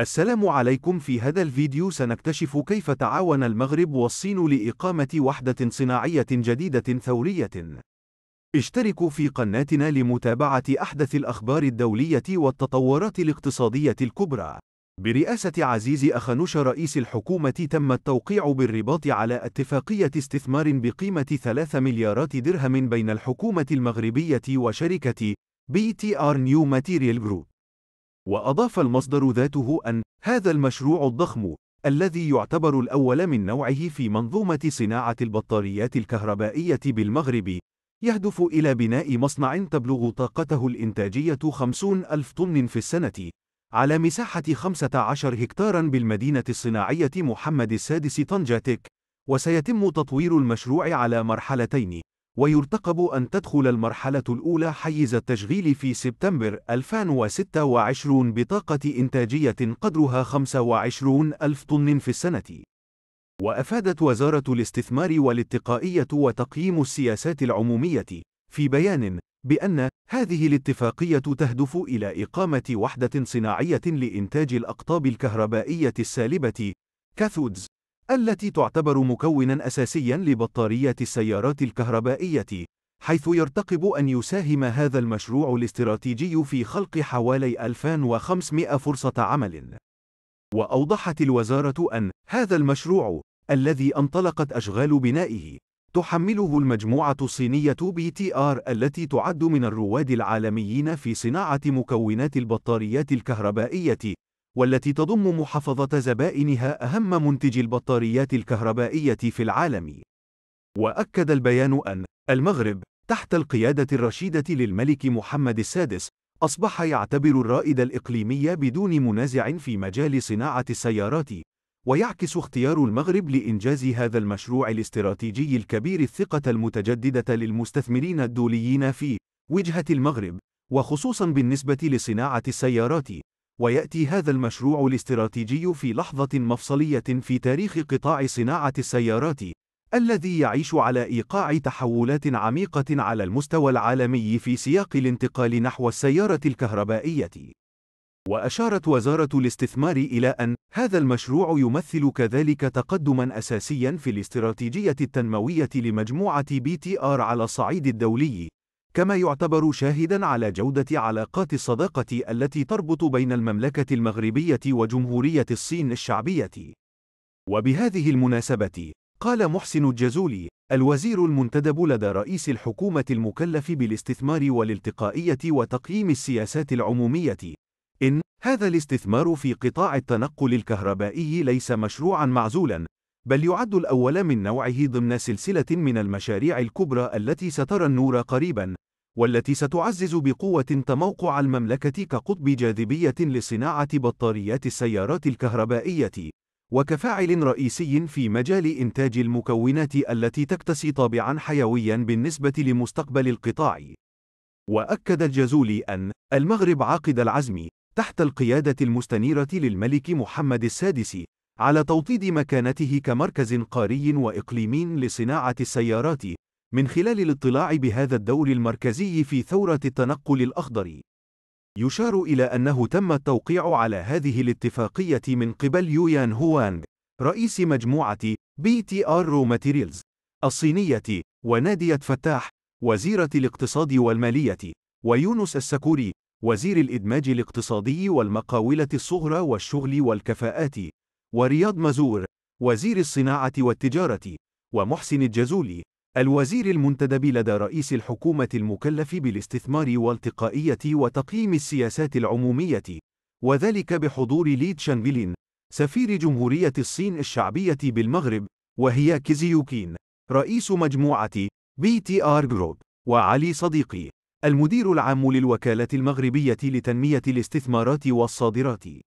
السلام عليكم في هذا الفيديو سنكتشف كيف تعاون المغرب والصين لإقامة وحدة صناعية جديدة ثورية. اشتركوا في قناتنا لمتابعة أحدث الأخبار الدولية والتطورات الاقتصادية الكبرى. برئاسة عزيز أخنوش رئيس الحكومة تم التوقيع بالرباط على اتفاقية استثمار بقيمة 3 مليارات درهم بين الحكومة المغربية وشركة بي تي آر نيو ماتيريال جروب. وأضاف المصدر ذاته أن هذا المشروع الضخم الذي يعتبر الأول من نوعه في منظومة صناعة البطاريات الكهربائية بالمغرب يهدف إلى بناء مصنع تبلغ طاقته الإنتاجية 50 ألف طن في السنة على مساحة 15 هكتارا بالمدينة الصناعية محمد السادس طنجة تك وسيتم تطوير المشروع على مرحلتين ويرتقب أن تدخل المرحلة الأولى حيز التشغيل في سبتمبر 2026 بطاقة إنتاجية قدرها 25 ألف طن في السنة. وأفادت وزارة الاستثمار والاتقائية وتقييم السياسات العمومية في بيان بأن هذه الاتفاقية تهدف إلى إقامة وحدة صناعية لإنتاج الأقطاب الكهربائية السالبة كاثودز التي تعتبر مكونا أساسيا لبطاريات السيارات الكهربائية، حيث يرتقب أن يساهم هذا المشروع الاستراتيجي في خلق حوالي 2500 فرصة عمل. وأوضحت الوزارة أن هذا المشروع الذي انطلقت أشغال بنائه تحمله المجموعة الصينية بي تي آر التي تعد من الرواد العالميين في صناعة مكونات البطاريات الكهربائية والتي تضم محافظة زبائنها أهم منتجي البطاريات الكهربائية في العالم. وأكد البيان أن المغرب تحت القيادة الرشيدة للملك محمد السادس أصبح يعتبر الرائد الإقليمي بدون منازع في مجال صناعة السيارات، ويعكس اختيار المغرب لإنجاز هذا المشروع الاستراتيجي الكبير الثقة المتجددة للمستثمرين الدوليين في وجهة المغرب، وخصوصًا بالنسبة لصناعة السيارات. ويأتي هذا المشروع الاستراتيجي في لحظة مفصلية في تاريخ قطاع صناعة السيارات، الذي يعيش على إيقاع تحولات عميقة على المستوى العالمي في سياق الانتقال نحو السيارة الكهربائية. وأشارت وزارة الاستثمار إلى أن هذا المشروع يمثل كذلك تقدمًا أساسيًا في الاستراتيجية التنموية لمجموعة بي تي آر على الصعيد الدولي، كما يعتبر شاهدا على جودة علاقات الصداقة التي تربط بين المملكة المغربية وجمهورية الصين الشعبية. وبهذه المناسبة، قال محسن الجزولي، الوزير المنتدب لدى رئيس الحكومة المكلف بالاستثمار والالتقائية وتقييم السياسات العمومية، إن هذا الاستثمار في قطاع التنقل الكهربائي ليس مشروعًا معزولًا، بل يعد الأول من نوعه ضمن سلسلة من المشاريع الكبرى التي سترى النور قريبًا، والتي ستعزز بقوة تموقع المملكة كقطب جاذبية لصناعة بطاريات السيارات الكهربائية، وكفاعل رئيسي في مجال إنتاج المكونات التي تكتسي طابعًا حيويًا بالنسبة لمستقبل القطاع. وأكد الجزولي أن المغرب عاقد العزم تحت القيادة المستنيرة للملك محمد السادس على توطيد مكانته كمركز قاري وإقليمي لصناعة السيارات، من خلال الاطلاع بهذا الدور المركزي في ثورة التنقل الأخضر. يشار إلى أنه تم التوقيع على هذه الاتفاقية من قبل يويان هوانغ، رئيس مجموعة بي تي آر رو ماتيريالز الصينية، ونادية فتاح، وزيرة الاقتصاد والمالية، ويونس السكوري، وزير الإدماج الاقتصادي والمقاولة الصغرى والشغل والكفاءات، ورياض مزور وزير الصناعة والتجارة ومحسن الجزولي الوزير المنتدب لدى رئيس الحكومة المكلف بالاستثمار والتقائية وتقييم السياسات العمومية وذلك بحضور لي تشانبيلين سفير جمهورية الصين الشعبية بالمغرب وهي كيزيوكين رئيس مجموعة بي تي آر جروب وعلي صديقي المدير العام للوكالة المغربية لتنمية الاستثمارات والصادرات